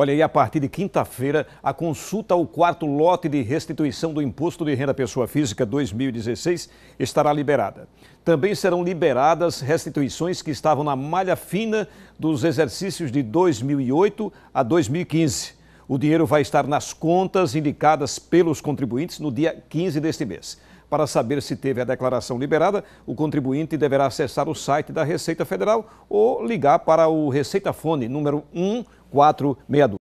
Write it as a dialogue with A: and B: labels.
A: Olha, e a partir de quinta-feira, a consulta ao quarto lote de restituição do Imposto de Renda Pessoa Física 2016 estará liberada. Também serão liberadas restituições que estavam na malha fina dos exercícios de 2008 a 2015. O dinheiro vai estar nas contas indicadas pelos contribuintes no dia 15 deste mês. Para saber se teve a declaração liberada, o contribuinte deverá acessar o site da Receita Federal ou ligar para o Receita Fone número 1462.